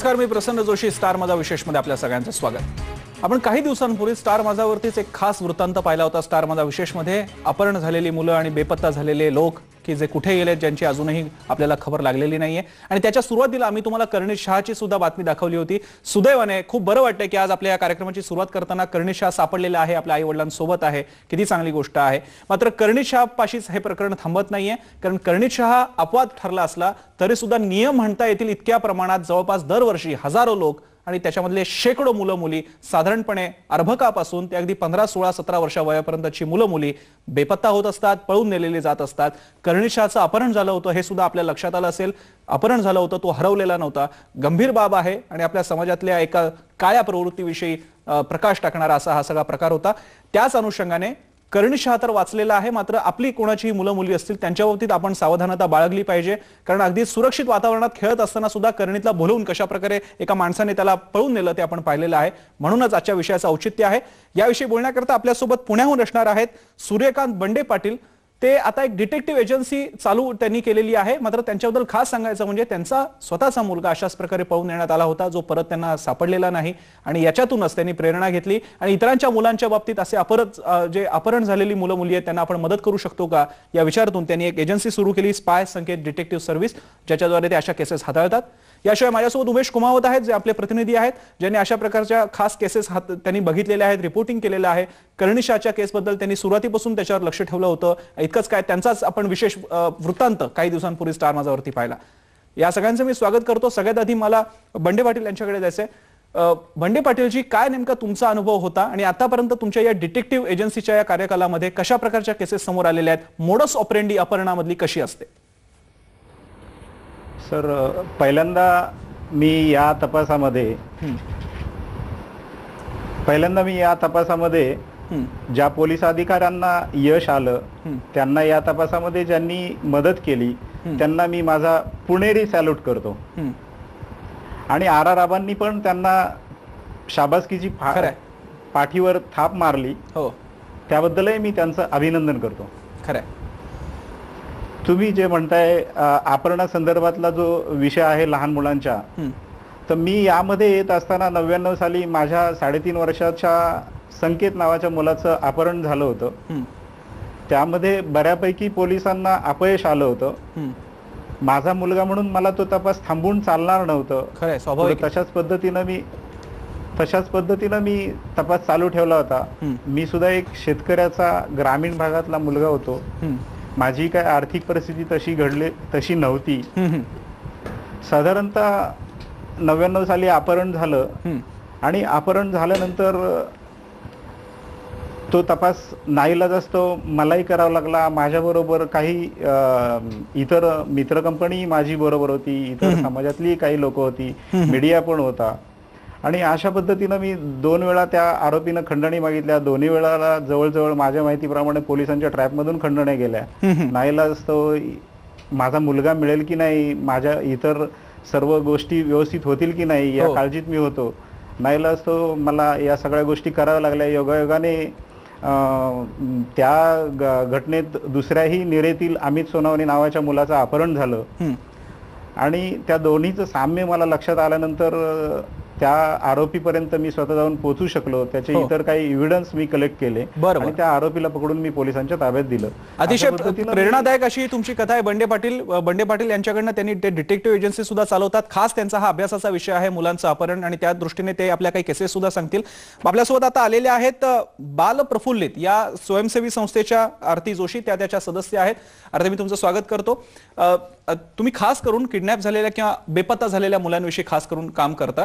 नमस्कार मी प्रसन्न जोशी स्टार माझा मध्ये आपल्या सगळ्यांचं स्वागत आपण काही दिवसांपूर्वी स्टार माझावरतीच एक खास वृत्तांत पाहिला होता स्टार माझा विशेषमध्ये अपहरण झालेली मुलं आणि बेपत्ता झालेले लोक की जे कुठे गेले ज्यांची अजूनही आपल्याला खबर लागलेली नाहीये आणि त्याच्या सुरुवातीला आम्ही तुम्हाला कर्णी शहाची सुद्धा बातमी दाखवली होती सुदैवाने खूप बरं वाटतं की आज आपल्या या कार्यक्रमाची सुरुवात करताना कर्णी शहा सापडलेला आहे आपल्या आई वडिलांसोबत आहे किती चांगली गोष्ट आहे मात्र कर्णी शहा हे प्रकरण थांबत नाहीये कारण कर्णित शहा अपवाद ठरला असला तरी सुद्धा नियम म्हणता येतील इतक्या प्रमाणात जवळपास दरवर्षी हजारो लोक आणि त्याच्यामधले शेकडो मुलं मुली साधारणपणे अर्भकापासून ते अगदी पंधरा सोळा सतरा वर्षा वयापर्यंतची मुलं मुली बेपत्ता होत असतात पळून नेलेली जात असतात कर्णिशाचं अपहरण झालं होतं हे सुद्धा आपल्या लक्षात आलं असेल अपहरण झालं होतं तो हरवलेला नव्हता गंभीर बाब आहे आणि आपल्या समाजातल्या एका काळ्या प्रवृत्तीविषयी प्रकाश टाकणारा असा हा सगळा प्रकार होता त्याच अनुषंगाने कर्णिश तर वाचलेला आहे मात्र आपली कोणाचीही मुलं मुली असतील त्यांच्या बाबतीत आपण सावधानता बाळगली पाहिजे कारण अगदी सुरक्षित वातावरणात खेळत असताना सुद्धा कर्णितला भुलवून कशाप्रकारे एका माणसाने त्याला पळून नेलं ते आपण पाहिलेलं आहे म्हणूनच आजच्या विषयाचं औचित्य आहे याविषयी बोलण्याकरता आपल्यासोबत पुण्याहून असणार आहेत सूर्यकांत बंडे पाटील ते आता एक डिटेक्टिव्ह एजन्सी चालू त्यांनी केलेली आहे मात्र त्यांच्याबद्दल खास सांगायचं म्हणजे त्यांचा स्वतःचा मुलगा अशाच प्रकारे पळून नेण्यात आला होता जो परत त्यांना सापडलेला नाही आणि याच्यातूनच त्यांनी प्रेरणा घेतली आणि इतरांच्या मुलांच्या बाबतीत असे अपरत जे अपहरण झालेली मुलं मुली आहेत त्यांना आपण मदत करू शकतो का या विचारातून त्यांनी एक एजन्सी सुरू केली स्पाय संकेत डिटेक्टिव्ह सर्व्हिस ज्याच्याद्वारे ते अशा केसेस हाताळतात याशिवाय माझ्यासोबत उमेश कुमावत आहेत जे आपले प्रतिनिधी आहेत ज्यांनी अशा प्रकारच्या खास केसेस त्यांनी बघितलेल्या आहेत रिपोर्टिंग केलेलं आहे कर्णिशाच्या केसबद्दल त्यांनी सुरुवातीपासून त्याच्यावर लक्ष ठेवलं होतं इतकंच काय त्यांचाच आपण विशेष वृत्तांत काही दिवसांपूर्वी स्टार माझावरती पाहिला या सगळ्यांचं मी स्वागत करतो सगळ्यात आधी मला बंडे पाटील यांच्याकडे जायचंय बंडे पाटीलजी काय नेमका तुमचा अनुभव होता आणि आतापर्यंत तुमच्या या डिटेक्टिव्ह एजन्सीच्या या कार्यकालामध्ये कशा प्रकारच्या केसेस समोर आलेल्या आहेत मोडस ऑपरेंडी अपहरणामधली कशी असते सर पहिल्यांदा मी या तपासामध्ये पहिल्यांदा मी या तपासामध्ये ज्या पोलीस अधिकाऱ्यांना यश आलं त्यांना या तपासामध्ये ज्यांनी मदत केली त्यांना मी माझा पुणेरी सॅल्यूट करतो आणि आर आर आबांनी पण त्यांना शाबासकीची पाठीवर थाप मारली हो त्याबद्दलही मी त्यांचं अभिनंदन करतो खरं तुम्ही जे म्हणताय संदर्भातला जो विषय आहे लहान मुलांच्या तर मी यामध्ये येत असताना नव्याण्णव साली माझ्या साडेतीन वर्षाच्या संकेत नावाच्या मुलाचं अपहरण झालं होतं त्यामध्ये बऱ्यापैकी पोलिसांना अपयश आलं होतं माझा मुलगा म्हणून मला तो तपास थांबून चालणार नव्हतं कशाच तशाच पद्धतीनं मी तशाच पद्धतीनं मी तपास चालू ठेवला होता मी सुद्धा एक शेतकऱ्याचा ग्रामीण भागातला मुलगा होतो माझी काय आर्थिक परिस्थिती तशी घडले तशी नव्हती साधारणतः नव्याण्णव साली अपहरण झालं आणि अपहरण झाल्यानंतर तो तपास नाहीला असतो मलाही करावा लागला माझ्याबरोबर काही इतर मित्र कंपनी माझी बरोबर होती इतर समाजातली काही लोक होती मीडिया पण होता आणि अशा पद्धतीनं मी दोन वेळा त्या आरोपीनं खंडणी मागितल्या दोन्ही वेळाला जवळजवळ माझ्या माहितीप्रमाणे पोलिसांच्या ट्रॅपमधून खंडण्या गेल्या नाहीलाच तो माझा मुलगा मिळेल की नाही माझ्या इतर सर्व गोष्टी व्यवस्थित होतील की नाही या हो. काळजीत मी होतो नाहीलाच तो मला या सगळ्या गोष्टी कराव्या लागल्या योगायोगाने त्या घटनेत दुसऱ्याही निरेतील अमित सोनावणी नावाच्या मुलाचं अपहरण झालं आणि त्या दोन्हीचं साम्य मला लक्षात आल्यानंतर त्या आरोपीपर्यंत मी स्वतः जाऊन पोहोचू शकलो त्याचे हो. इतर काही इव्हिडन्स मी कलेक्ट केले आणि त्या आरोपीला पकडून मी पोलिसांच्या ताब्यात दिलं अतिशय प्रेरणादायक अशी तुमची कथा आहे बंडे पाटील बंडे पाटील यांच्याकडनं त्यांनी ते डिटेक्टिव्ह एजन्सी सुद्धा चालवतात खास त्यांचा हा अभ्यासाचा विषय आहे मुलांचं अपहरण आणि त्या दृष्टीने ते आपल्या काही केसेस सुद्धा सांगतील आपल्यासोबत आता आलेले आहेत बाल प्रफुल्लित या स्वयंसेवी संस्थेच्या आरती जोशी त्या त्याच्या सदस्य आहेत आरती मी तुमचं स्वागत करतो तुम्ही खास करून किडनॅप झालेल्या किंवा बेपत्ता झालेल्या मुलांविषयी खास करून काम करता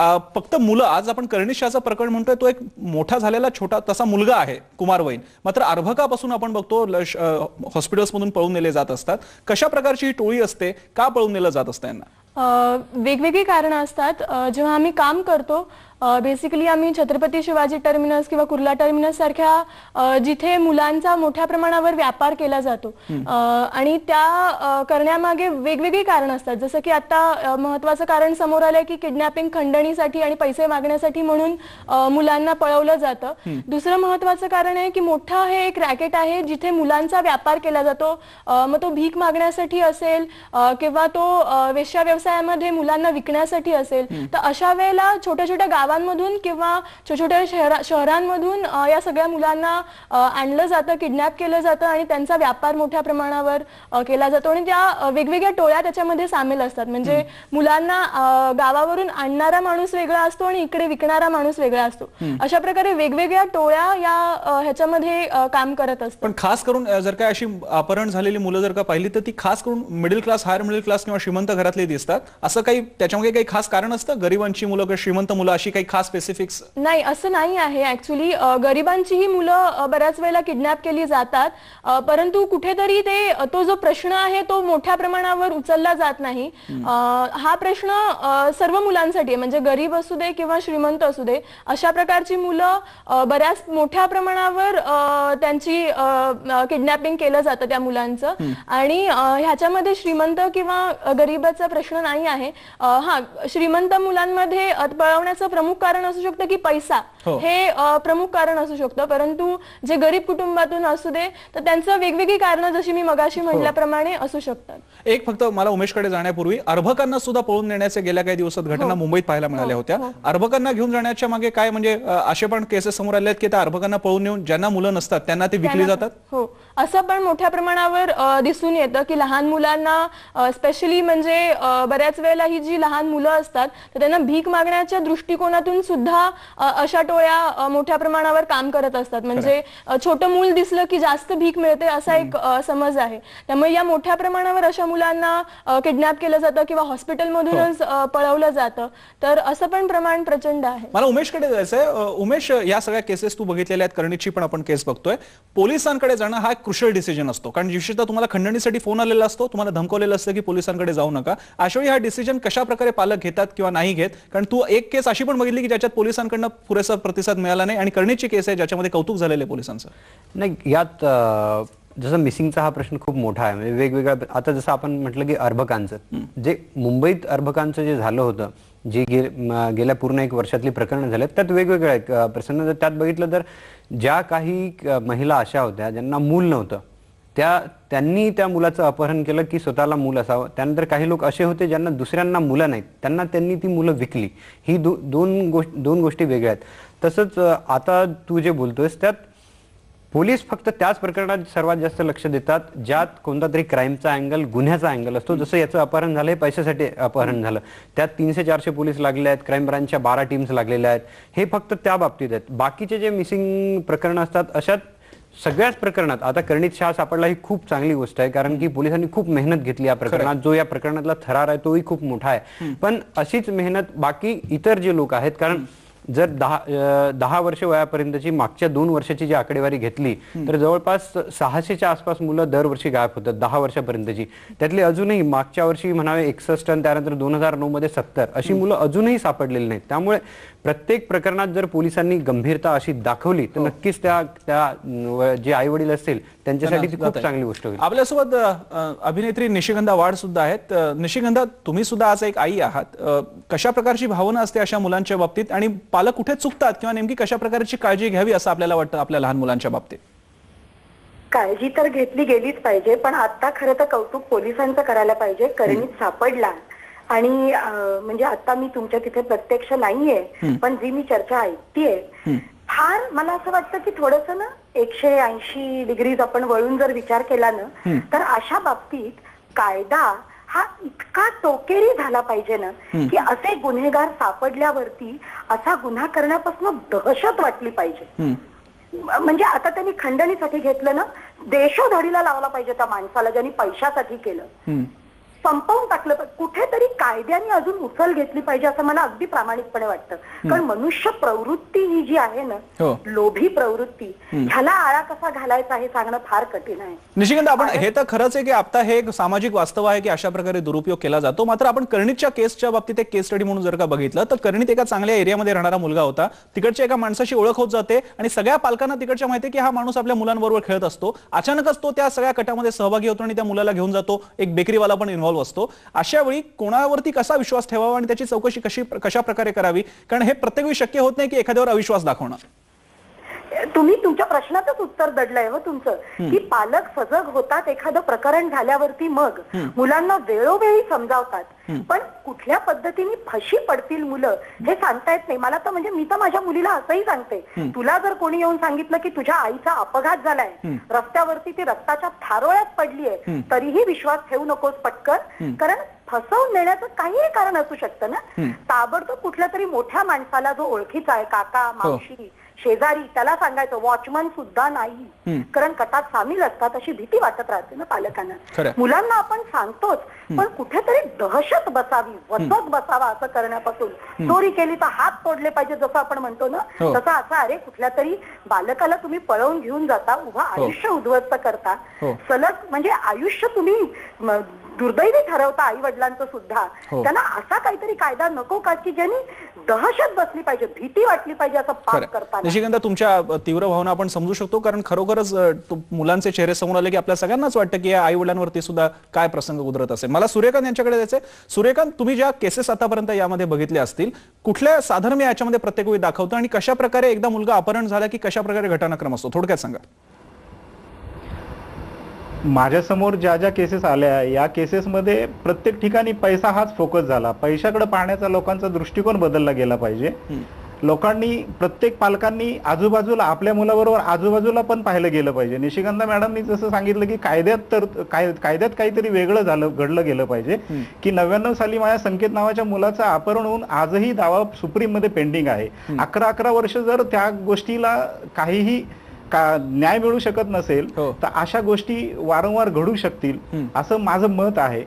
फक्त मुलं आज आपण करणीशाचा प्रकरण म्हणतोय तो एक मोठा झालेला छोटा तसा मुलगा आहे कुमार वैन मात्र अर्भकापासून आपण बघतो हॉस्पिटल्समधून पळून नेले जात असतात कशा प्रकारची ही टोळी असते का पळून नेलं जात असतं यांना वेगवेगळी कारणं असतात जेव्हा आम्ही काम करतो बेसिकली आम्ही छत्रपती शिवाजी टर्मिनस किंवा कुर्ला टर्मिनस सारख्या जिथे मुलांचा मोठ्या प्रमाणावर व्यापार केला जातो आणि त्या करण्यामागे वेगवेगळी कारण असतात जसं की आता महत्वाचं कारण समोर आलंय की किडनॅपिंग खंडणीसाठी आणि पैसे मागण्यासाठी म्हणून मुलांना पळवलं जातं दुसरं महत्वाचं कारण आहे की मोठा हे एक रॅकेट आहे जिथे मुलांचा व्यापार केला जातो मग तो भीक मागण्यासाठी असेल किंवा तो वेश्या व्यवसायामध्ये मुलांना विकण्यासाठी असेल तर अशा वेळेला छोट्या छोट्या गावांमधून किंवा छोट्या छोट्या शहरांमधून या सगळ्या मुलांना आणलं जातं किडनॅप केलं जातं आणि त्यांचा व्यापार मोठ्या प्रमाणावर केला जातो आणि त्या वेगवेगळ्या टोळ्या त्याच्यामध्ये सामील असतात म्हणजे मुलांना गावावरून आणणारा माणूस वेगळा असतो आणि इकडे विकणारा माणूस वेगळा असतो अशा प्रकारे वेगवेगळ्या टोळ्या या ह्याच्यामध्ये काम करत असतात पण खास करून जर काय अशी अपहरण झालेली मुलं जर का पाहिली तर ती खास करून middle class higher middle class किंवा श्रीमंत घरातले दिसतात असं काही त्याच्यामध्ये काही खास कारण असतं गरिबांची मुलं किंवा श्रीमंत मुलं अशी काही खास स्पेसिफिक्स नाही असं नाही आहे ऍक्च्युली गरिबांचीही मुलं बऱ्याच वेळेला किडनॅप केली जातात परंतु कुठेतरी ते तो जो प्रश्न आहे तो मोठ्या प्रमाणावर उचलला जात नाही हा प्रश्न सर्व मुलांसाठी आहे म्हणजे गरीब असू दे किंवा श्रीमंत असू दे अशा प्रकारची मुलं बऱ्याच मोठ्या प्रमाणावर त्यांची किडनॅपिंग केलं जातं त्या मुलांचं आणि ह्याच्यामध्ये श्रीमंत किंवा गरीबाचा प्रश्न नाही आहे हा श्रीमंत मुलांमध्ये पळवण्याचं प्रमाण प्रमुख कारण असू शकतं की पैसा हो. हे प्रमुख कारण असू शकतं परंतु जे गरीब कुटुंबातून असू दे तर त्यांचं वेगवेगळी कारण जशी मी मगाशी हो. म्हटल्याप्रमाणे असू शकतात एक फक्त मला उमेशकडे जाण्यापूर्वी अर्भकांना सुद्धा पळून नेण्याच्या गेल्या काही दिवसात घटना हो. मुंबईत पाहायला मिळाल्या होत्या अर्भकांना घेऊन जाण्याच्या मागे काय म्हणजे असे पण केसेस समोर आले की त्या अर्भकांना पळून नेऊन ज्यांना मुलं नसतात त्यांना ते विकली जातात हो असं पण मोठ्या प्रमाणावर दिसून येतं की लहान मुलांना स्पेशली म्हणजे बऱ्याच वेळेला ही जी लहान मुलं असतात तर त्यांना भीक मागण्याच्या दृष्टिकोनात दुकानातून सुद्धा अशा टोळ्या मोठ्या प्रमाणावर काम करत असतात म्हणजे छोटं मूल दिसलं की जास्त भीक मिळते असा एक समज आहे त्यामुळे या मोठ्या प्रमाणावर अशा मुलांना किडनॅप केलं जातं किंवा हॉस्पिटलमधूनच हो. पळवलं जातं तर असं पण प्रमाण प्रचंड आहे मला उमेशकडे जायचंय उमेश या सगळ्या केसेस तू बघितलेल्या आहेत करणीची पण आपण केस बघतोय पोलिसांकडे जाणं हा क्रुशल डिसिजन असतो कारण विशेषतः तुम्हाला खंडणीसाठी फोन आलेला असतो तुम्हाला धमकवलेलं असतं की पोलिसांकडे जाऊ नका अशावेळी हा डिसिजन कशा प्रकारे पालक घेतात किंवा नाही घेत कारण तू एक केस अशी पण बघितली की ज्याच्यात पोलिसांकडनं पुरेसा प्रतिसाद मिळाला नाही आणि करण्याची केस आहे ज्याच्यामध्ये कौतुक झालेले आहे पोलिसांचं नाही यात जसं मिसिंगचा हा प्रश्न खूप मोठा आहे म्हणजे वेगवेगळ्या आता जसं आपण म्हटलं की अर्भकांचं जे मुंबईत अर्भकांचं जे झालं होतं जे गे गेल्या पूर्ण एक वर्षातली प्रकरणं झालेत त्यात वेगवेगळ्या प्रसन्न जर त्यात बघितलं तर ज्या काही महिला अशा होत्या ज्यांना मूल नव्हतं त्या त्यांनी त्या मुलाचं अपहरण केलं की स्वतःला मूल असावं त्यानंतर काही लोक असे होते ज्यांना दुसऱ्यांना मुलं नाहीत त्यांना त्यांनी ती मुलं विकली ही दो दोन गोष्ट दोन गोष्टी वेगळ्या आहेत तसंच आता तू जे बोलतोयस त्यात पोलीस फक्त त्याच प्रकरणात सर्वात जास्त लक्ष देतात ज्यात कोणता तरी क्राईमचा अँगल गुन्ह्याचा अँगल असतो जसं याचं अपहरण झालं हे पैशासाठी अपहरण झालं त्यात तीनशे चारशे पोलीस लागले आहेत क्राईम ब्रांचच्या बारा टीम्स लागलेल्या आहेत हे फक्त त्या बाबतीत आहेत बाकीचे जे मिसिंग प्रकरणं असतात अशात सगळ्याच प्रकरणात आता कर्णित शाह सापडला ही खूप चांगली गोष्ट आहे कारण की पोलिसांनी खूप मेहनत घेतली या प्रकरणात जो या प्रकरणातला थरार आहे तोही खूप मोठा आहे पण अशीच मेहनत बाकी इतर जे लोक आहेत कारण जर दहा दहा वर्ष वयापर्यंतची मागच्या दोन वर्षाची जी आकडेवारी घेतली तर जवळपास सहाशेच्या आसपास मुलं दरवर्षी गायब होतात दहा वर्षापर्यंतची त्यातली अजूनही मागच्या वर्षी म्हणावे एकसष्ट आणि त्यानंतर दोन हजार नऊ मध्ये सत्तर अशी मुलं अजूनही सापडलेली नाहीत त्यामुळे प्रत्येक प्रकरणात जर पोलिसांनी गंभीरता अशी दाखवली तर हो. नक्कीच त्या त्या जे आई वडील असतील त्यांच्यासाठी ती खूप चांगली गोष्ट होईल आपल्यासोबत अभिनेत्री निशिगंधा वाढ सुद्धा आहेत निशिगंधा तुम्ही सुद्धा आज एक आई आहात कशा प्रकारची भावना असते अशा मुलांच्या बाबतीत आणि पालक कुठे चुकतात किंवा नेमकी कशा प्रकारची काळजी घ्यावी असं आपल्याला वाटतं आपल्या लहान मुलांच्या बाबतीत काळजी तर घेतली गेलीच पाहिजे पण आता खरं तर कौतुक पोलिसांचं करायला पाहिजे करणीत सापडला आणि म्हणजे आता मी तुमच्या तिथे प्रत्यक्ष नाहीये पण जी मी चर्चा ऐकतीये फार मला असं वाटतं की थोडस ना एकशे ऐंशी डिग्रीज आपण वळून जर विचार केला ना तर अशा बाबतीत कायदा हा इतका टोकेरी झाला पाहिजे ना की असे गुन्हेगार सापडल्यावरती असा गुन्हा करण्यापासून दहशत वाटली पाहिजे म्हणजे आता त्यांनी खंडणीसाठी घेतलं ना देशोधडीला लावला पाहिजे त्या माणसाला ज्यांनी पैशासाठी केलं संपवून टाकलं कुठेतरी कायद्याने अजून उचल घेतली पाहिजे असं मला अगदी प्रामाणिकपणे वाटतं कारण मनुष्य प्रवृत्ती ही जी आहे ना हो. लोभी प्रवृत्ती ह्याला आळा कसा घालायचा हे सांगणं फार कठीण आहे निशिकांत आपण हे तर खरंच आहे की आता हे एक सामाजिक वास्तव आहे की अशा प्रकारे दुरुपयोग केला जातो मात्र आपण कर्णिकच्या केसच्या बाबतीत एक केस स्टडी म्हणून जर का बघितलं तर कर्णित एका चांगल्या एरियामध्ये राहणारा मुलगा होता तिकडच्या एका माणसाशी ओळख होत जाते आणि सगळ्या पालकांना तिकडच्या माहिती की हा माणूस आपल्या मुलांबरोबर खेळत असतो अचानकच तो त्या सगळ्या कटामध्ये सहभागी होतो आणि त्या मुलाला घेऊन जातो एक बेकरीवाला पण इन्व्हॉल्व्ह चालू असतो अशा वेळी कोणावरती कसा विश्वास ठेवावा आणि त्याची चौकशी कशी कशा प्रकारे करावी कारण हे प्रत्येक वेळी शक्य होत नाही की एखाद्यावर अविश्वास दाखवणं तुम्ही तुमच्या प्रश्नाचंच उत्तर दडलंय हो तुमचं की पालक सजग होतात एखादं प्रकरण झाल्यावरती मग मुलांना वेळोवेळी समजावतात पण कुठल्या पद्धतीने फशी पडतील मुलं हे सांगता येत नाही मला तर म्हणजे मी तर माझ्या मुलीला असंही सांगते तुला जर कोणी येऊन सांगितलं की तुझ्या आईचा अपघात झालाय रस्त्यावरती ती रक्ताच्या थारोळ्यात पडलीय तरीही विश्वास ठेवू नकोस पटकन कारण फसवून नेण्याचं काहीही कारण असू शकतं ना ताबडतोब कुठल्या तरी मोठ्या माणसाला जो ओळखीचा आहे काका हो. मावशी शेजारी त्याला सांगायचं वॉचमन सुद्धा नाही कारण कटात सामील असतात अशी भीती वाटत राहते ना पालकांना मुलांना आपण सांगतोच पण कुठेतरी दहशत बसावी वसत बसावा असं करण्यापासून चोरी केली तर हात तोडले पाहिजे जसं आपण म्हणतो ना हो. तसं असं अरे कुठल्या तरी बालकाला तुम्ही पळवून घेऊन जाता उभा हो. आयुष्य उद्ध्वस्त करता हो. सलग म्हणजे आयुष्य तुम्ही दुर्दैवी ठरवता आई वडिलांचं सुद्धा हो. त्यांना असा काहीतरी कायदा नको का की ज्यांनी दहशत बसली पाहिजे भीती वाटली पाहिजे असं पाप करताना निशिकांत तुमच्या तीव्र भावना आपण समजू शकतो कारण खरोखरच मुलांचे चेहरे समोर आले की आपल्या सगळ्यांनाच वाटतं की आई वडिलांवरती सुद्धा काय प्रसंग उधरत असेल मला सूर्यकांत यांच्याकडे जायचंय सूर्यकांत तुम्ही ज्या केसेस आतापर्यंत यामध्ये बघितल्या असतील कुठल्या साधन मी याच्यामध्ये प्रत्येक वेळी दाखवतो आणि कशा प्रकारे एकदा मुलगा अपहरण झाला की कशा प्रकारे घटनाक्रम असतो थोडक्यात सांगा माझ्या समोर ज्या ज्या केसेस आल्या या केसेसमध्ये प्रत्येक ठिकाणी पैसा हाच फोकस झाला पैशाकडे पाहण्याचा लोकांचा दृष्टिकोन बदलला गेला पाहिजे लोकांनी प्रत्येक पालकांनी आजूबाजूला आपल्या मुलाबरोबर आजूबाजूला पण पाहिलं गेलं पाहिजे निशिकांता मॅडमनी जसं सांगितलं की कायद्यात तर काय कायद्यात काहीतरी वेगळं झालं घडलं गेलं पाहिजे की नव्याण्णव साली माझ्या संकेत नावाच्या मुलाचं अपहरण होऊन आजही दावा सुप्रीम मध्ये पेंडिंग आहे अकरा अकरा वर्ष जर त्या गोष्टीला काहीही का न्याय मिळू शकत नसेल हो. तर अशा गोष्टी वारंवार घडू शकतील असं माझं मत आहे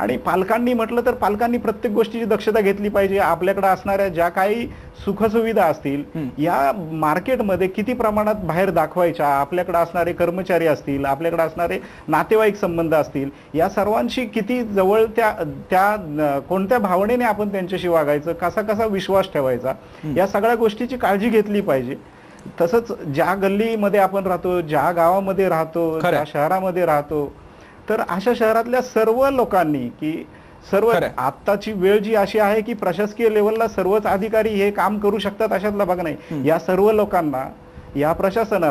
आणि पालकांनी म्हटलं तर पालकांनी प्रत्येक गोष्टीची दक्षता घेतली पाहिजे आपल्याकडे असणाऱ्या ज्या काही सुखसुविधा असतील या मार्केटमध्ये किती प्रमाणात बाहेर दाखवायच्या आपल्याकडे असणारे कर्मचारी असतील आपल्याकडे असणारे नातेवाईक संबंध असतील या सर्वांशी किती जवळ त्या त्या कोणत्या भावनेने आपण त्यांच्याशी वागायचं कसा कसा विश्वास ठेवायचा या सगळ्या गोष्टीची काळजी घेतली पाहिजे तसंच ज्या गल्लीमध्ये आपण राहतो ज्या गावामध्ये राहतो ज्या शहरामध्ये राहतो तर अशा शहरातल्या सर्व लोकांनी की सर्व आताची वेळ जी अशी आहे की प्रशासकीय लेवलला सर्वच अधिकारी हे काम करू शकतात अशातला भाग नाही या सर्व लोकांना या प्रशासनात